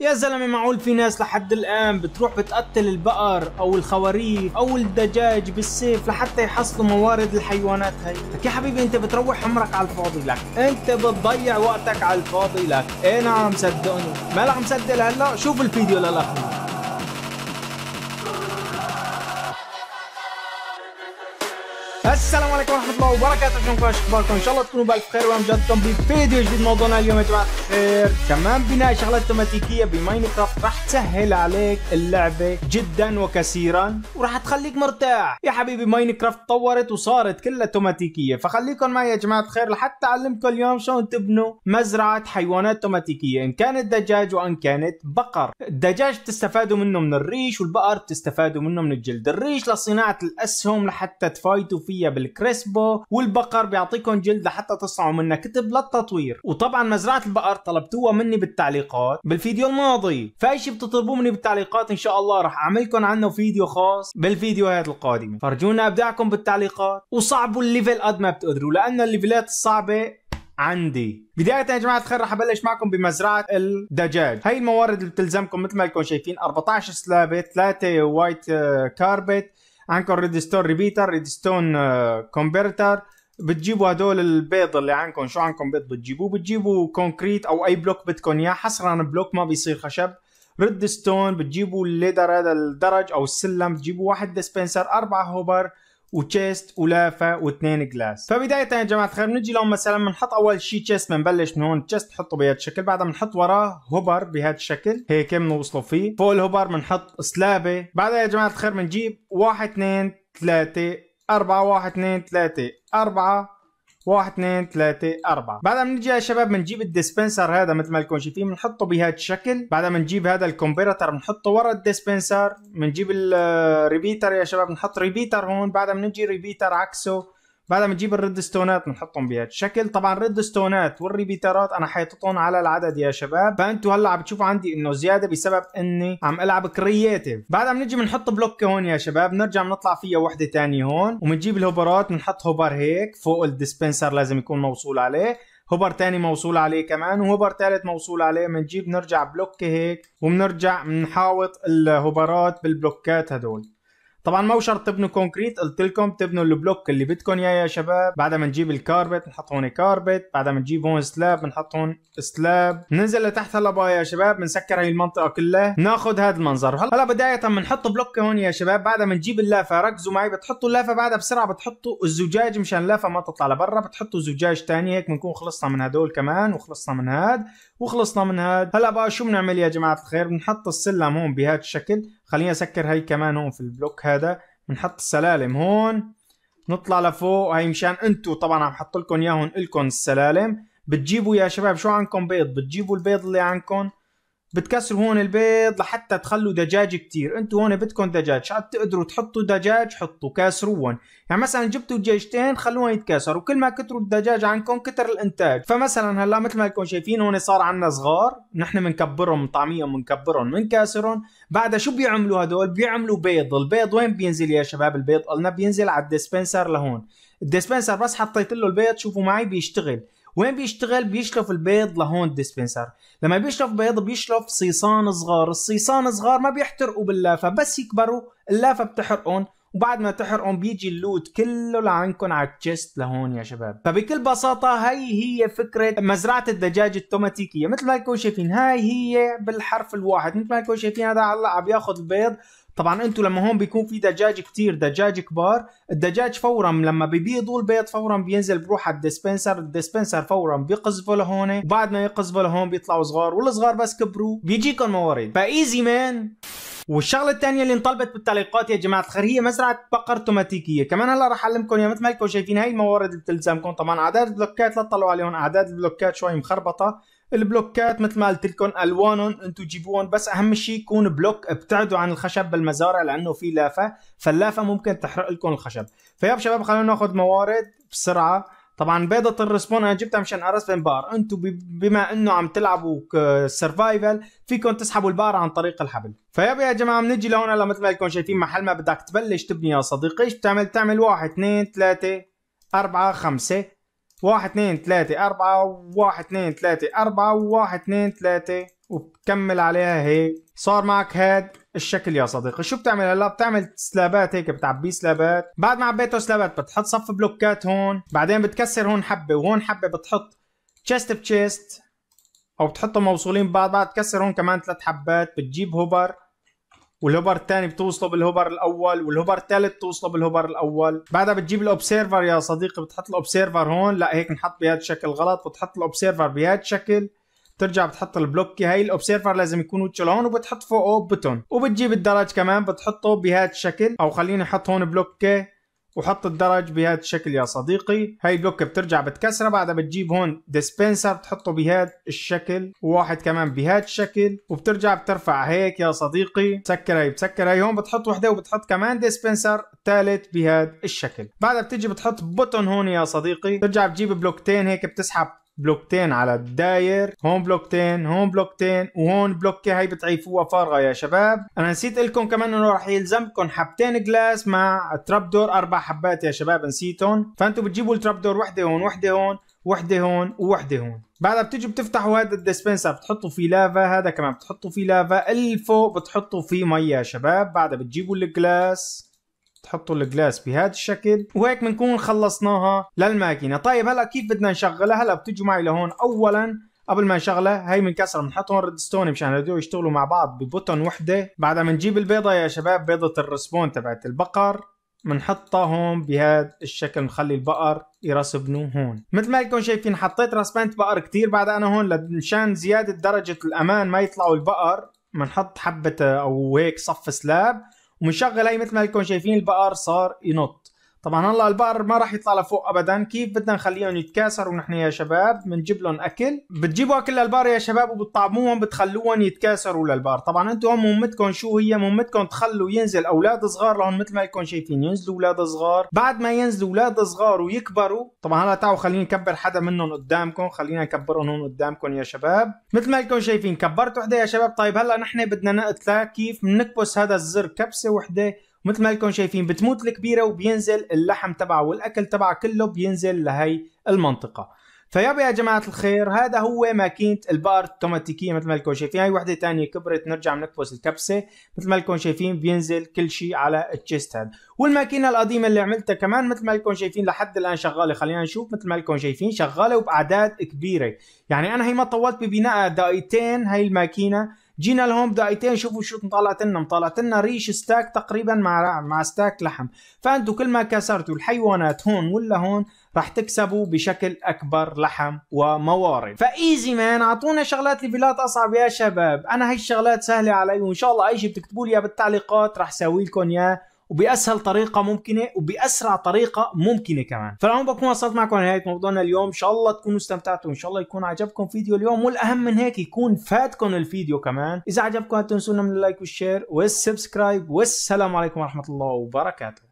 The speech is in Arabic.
يا زلمه معقول في ناس لحد الان بتروح بتقتل البقر او الخواريف او الدجاج بالسيف لحتى يحصلوا موارد الحيوانات هاي لك يا حبيبي انت بتروح عمرك على الفاضي لك انت بتضيع وقتك على الفاضي لك اي نعم صدقني ما عم مصدق هلا شوف الفيديو للاخر السلام عليكم ورحمه الله وبركاته شو اخباركم ان شاء الله تكونوا بالف خير ويوم جدكم بفيديو جديد موضوعنا اليوم يا جماعه الخير كمان بناء شغلات تماتيكيه بماينكرافت راح تسهل عليك اللعبه جدا وكثيرا وراح تخليك مرتاح يا حبيبي ماينكرافت طورت وصارت كلها تماتيكيه فخليكم معي يا جماعه الخير لحتى اعلمكم اليوم شلون تبنوا مزرعه حيوانات تماتيكيه ان كانت دجاج وان كانت بقر الدجاج بتستفادوا منه من الريش والبقر بتستفادوا منه من الجلد الريش لصناعه الاسهم لحتى تفايتوا فيه الخلفيه بالكريسبو والبقر بيعطيكم جلد لحتى تصنعوا منها كتب للتطوير وطبعا مزرعه البقر طلبتوها مني بالتعليقات بالفيديو الماضي فاي شيء بتطلبوه مني بالتعليقات ان شاء الله راح اعملكم عنه فيديو خاص بالفيديوهات القادمه فرجونا ابداعكم بالتعليقات وصعبوا الليفل قد ما بتقدروا لانه الليفلات الصعبه عندي بداية يا جماعة الخير رح ابلش معكم بمزرعة الدجاج، هي الموارد اللي بتلزمكم مثل ما لكم شايفين 14 سلابة، 3 وايت كاربت، عندكم ريدستون ريبيتر ريدستون كونفرتر بتجيبوا هدول البيض اللي عندكم شو عندكم بيض بتجيبوه بتجيبوا كونكريت او اي بلوك بدكم اياه حصرا بلوك ما بيصير خشب ريد ستون بتجيبوا الليدر هذا الدرج او السلم بتجيبوا واحد ديسبنسر اربعة هوبر وتشيست ولافه واثنين جلاس فبدايه يا جماعه الخير بنجي لهم مثلا بنحط اول شيء تشيست بنبلش من هون تشيست بنحطه بهذا الشكل بعدها بنحط وراه هوبر بهذا الشكل هيك بنوصله فيه فوق الهوبر بنحط سلابه بعدها يا جماعه الخير بنجيب واحد اثنين ثلاثه أربعة واحد اثنين ثلاثة أربعة واحد اثنين ثلاثة أربعة بعدها بنجي يا شباب بنجيب الديسبنسر هذا مثل ما لكم شايفين بنحطه بهذا الشكل بعدها بنجيب هذا الكمبيرتر بنحطه ورا الديسبنسر بنجيب الريبيتر آه، يا شباب بنحط ريبيتر هون بعدها بنجي ريبيتر عكسه بعد ما نجيب الريد ستونات بنحطهم بهذا الشكل طبعا الريد ستونات والريبيترات انا حاططهم على العدد يا شباب فانتوا هلا عم بتشوفوا عندي انه زياده بسبب اني عم العب كرييتيف بعد ما نجي بنحط بلوك هون يا شباب بنرجع بنطلع فيها وحده ثانيه هون وبنجيب الهوبرات بنحط هوبر هيك فوق الديسبنسر لازم يكون موصول عليه هوبر تاني موصول عليه كمان وهوبر تالت موصول عليه بنجيب نرجع بلوك هيك وبنرجع بنحاوط الهوبرات بالبلوكات هدول طبعا ما شرط تبنوا كونكريت قلت لكم تبنوا البلوك اللي بدكم اياه يا شباب بعد ما نجيب الكاربت نحط هون كاربت بعد ما نجيب هون سلاب بنحط هون سلاب ننزل لتحت هلا بقى يا شباب بنسكر هي المنطقه كلها ناخذ هذا المنظر هلا بدايه بنحط بلوك هون يا شباب بعد ما نجيب اللافه ركزوا معي بتحطوا اللافه بعدها بسرعه بتحطوا الزجاج مشان اللافه ما تطلع لبرا بتحطوا زجاج ثاني هيك بنكون خلصنا من هدول كمان وخلصنا من هاد وخلصنا من هاد هلا بقى شو بنعمل يا جماعه الخير بنحط السلم هون بهذا الشكل خليني اسكر هاي كمان هون في البلوك هذا بنحط السلالم هون نطلع لفوق هاي مشان انتو طبعا عم حط لكم اياهم الكم السلالم بتجيبوا يا شباب شو عندكم بيض بتجيبوا البيض اللي عندكم بتكسروا هون البيض لحتى تخلوا دجاج كتير انتوا هون بدكم دجاج شو تقدروا تحطوا دجاج حطوا كاسروهم يعني مثلا جبتوا دجاجتين خلوهم يتكاسروا كل ما كتروا الدجاج عنكم كتر الانتاج فمثلا هلا مثل ما لكم شايفين هون صار عندنا صغار نحن بنكبرهم طعميهم بنكبرهم بنكاسرهم بعدها شو بيعملوا هدول بيعملوا بيض البيض وين بينزل يا شباب البيض قلنا بينزل على الديسبنسر لهون الديسبنسر بس حطيت له البيض شوفوا معي بيشتغل وين بيشتغل بيشلف البيض لهون ديسبنسر لما بيشلف بيض بيشلف صيصان صغار الصيصان صغار ما بيحترقوا باللافه بس يكبروا اللافه بتحرقهم وبعد ما تحرقهم بيجي اللوت كله لعندكم على التشست لهون يا شباب فبكل بساطة هاي هي فكرة مزرعة الدجاج التوماتيكية مثل ما لكم شايفين هاي هي بالحرف الواحد مثل ما لكم شايفين هذا هلا عم ياخذ البيض طبعا انتم لما هون بيكون في دجاج كتير دجاج كبار الدجاج فورا لما بيبيضوا البيض فورا بينزل بروح على الديسبنسر الديسبنسر فورا بيقذفوا لهون وبعد ما يقذفوا لهون بيطلعوا صغار والصغار بس كبروا بيجيكم موارد فايزي مان والشغله الثانيه اللي انطلبت بالتعليقات يا جماعه الخير هي مزرعه بقر اوتوماتيكيه كمان هلا راح اعلمكم يا مثل ما لكم شايفين هاي الموارد اللي بتلزمكم طبعا اعداد البلوكات لا تطلعوا عليهم اعداد البلوكات شوي مخربطه البلوكات مثل ما قلت لكم الوانهم انتم جيبوهم بس اهم شيء يكون بلوك ابتعدوا عن الخشب بالمزارع لانه في لافه فاللافه ممكن تحرق لكم الخشب فيا شباب خلونا ناخذ موارد بسرعه طبعا بيضة الرسبون انا جبتها مشان ارس بار انتو بما انه عم تلعبوا سرفايفل فيكم تسحبوا البار عن طريق الحبل فيابا يا جماعة بنجي لهون هلا مثل ما لكم شايفين محل ما بدك تبلش تبني يا صديقي ايش بتعمل تعمل واحد اثنين ثلاثة اربعة خمسة واحد اثنين ثلاثة اربعة واحد اثنين ثلاثة اربعة واحد اثنين ثلاثة وبكمل عليها هيك صار معك هاد الشكل يا صديقي شو بتعمل هلا بتعمل سلابات هيك بتعبيه سلابات بعد ما عبيته سلابات بتحط صف بلوكات هون بعدين بتكسر هون حبه وهون حبه بتحط تشيست بتشيست او بتحطهم موصولين ببعض بعد تكسر هون كمان ثلاث حبات بتجيب هوبر والهوبر الثاني بتوصله بالهوبر الاول والهوبر الثالث بتوصله بالهوبر الاول بعدها بتجيب الاوبسيرفر يا صديقي بتحط الاوبسيرفر هون لا هيك نحط بهذا الشكل غلط بتحط الاوبسيرفر بهذا الشكل بترجع بتحط البلوك هاي الاوبسيرفر لازم يكون وجهه لهون وبتحط فوقه بوتون وبتجيب الدرج كمان بتحطه بهذا الشكل او خليني احط هون بلوك وحط الدرج بهذا الشكل يا صديقي هاي البلوك بترجع بتكسرها بعدها بتجيب هون ديسبنسر بتحطه بهذا الشكل وواحد كمان بهذا الشكل وبترجع بترفع هيك يا صديقي بتسكر هاي بتسكر هاي هون بتحط وحده وبتحط كمان ديسبنسر ثالث بهذا الشكل بعدها بتيجي بتحط بوتون هون يا صديقي بترجع بتجيب بلوكتين هيك بتسحب بلوكتين على الداير هون بلوكتين هون بلوكتين وهون بلوكة هي بتعيفوها فارغة يا شباب انا نسيت لكم كمان انه رح يلزمكم حبتين جلاس مع تراب دور اربع حبات يا شباب نسيتهم فانتم بتجيبوا التراب دور وحدة هون وحدة هون وحدة هون وحدة هون بعدها بتيجي بتفتحوا هذا الدسبنسر بتحطوا فيه لافا هذا كمان بتحطوا فيه لافا الفوق بتحطوا فيه مي يا شباب بعدها بتجيبوا الجلاس تحطوا الجلاس بهذا الشكل وهيك بنكون خلصناها للماكينه طيب هلا كيف بدنا نشغلها هلا بتجوا معي لهون اولا قبل ما نشغلها هي بنكسر بنحطهم ريد ستون مشان يبدوا يشتغلوا مع بعض ببوتن وحده بعدها بنجيب البيضه يا شباب بيضه الرسبون تبعت البقر بنحطها هون بهذا الشكل نخلي البقر يرسبنوا هون مثل ما لكم شايفين حطيت رسبنت بقر كثير بعد انا هون مشان زياده درجه الامان ما يطلعوا البقر بنحط حبه او هيك صف سلاب ومنشغل هي مثل ما لكم شايفين البقر صار ينط طبعا هلا البقر ما راح يطلع لفوق ابدا كيف بدنا نخليهم يتكاسروا نحن يا شباب بنجيب لهم اكل بتجيبوا اكل للبقر يا شباب وبتطعموهم بتخلوهم يتكاسروا للبقر طبعا انتم مهمتكم شو هي مهمتكم تخلوا ينزل اولاد صغار لهم مثل ما لكم شايفين ينزلوا اولاد صغار بعد ما ينزلوا اولاد صغار ويكبروا طبعا هلا تعالوا خليني نكبر حدا منهم قدامكم خلينا نكبرهم هون قدامكم يا شباب مثل ما لكم شايفين كبرت وحده يا شباب طيب هلا نحن بدنا نقتلها كيف بنكبس هذا الزر كبسه وحده مثل ما لكم شايفين بتموت الكبيره وبينزل اللحم تبعه والاكل تبعه كله بينزل لهي المنطقه فيابا يا جماعه الخير هذا هو ماكينه البار التوماتيكيه مثل ما لكم شايفين هاي وحده ثانيه كبرت نرجع بنكبس الكبسه مثل ما لكم شايفين بينزل كل شيء على التشيست هاد والماكينه القديمه اللي عملتها كمان مثل ما لكم شايفين لحد الان شغاله خلينا نشوف مثل ما لكم شايفين شغاله وباعداد كبيره يعني انا هي ما طولت ببنائها دقيقتين هاي الماكينه جينا لهون دايتين شوفوا شو طلعت لنا طلعت لنا ريش ستاك تقريبا مع مع ستاك لحم فانتوا كل ما كسرتوا الحيوانات هون ولا هون راح تكسبوا بشكل اكبر لحم وموارد فايزي مان اعطونا شغلات ليفلات اصعب يا شباب انا هاي الشغلات سهله علي وان شاء الله اي شيء بتكتبوا لي بالتعليقات راح اسوي لكم اياه وباسهل طريقه ممكنه وباسرع طريقه ممكنه كمان فالعموم بكون وصلت معكم نهايه موضوعنا اليوم ان شاء الله تكونوا استمتعتوا ان شاء الله يكون عجبكم فيديو اليوم والاهم من هيك يكون فاتكم الفيديو كمان اذا عجبكم لا تنسونا من اللايك والشير والسبسكرايب والسلام عليكم ورحمه الله وبركاته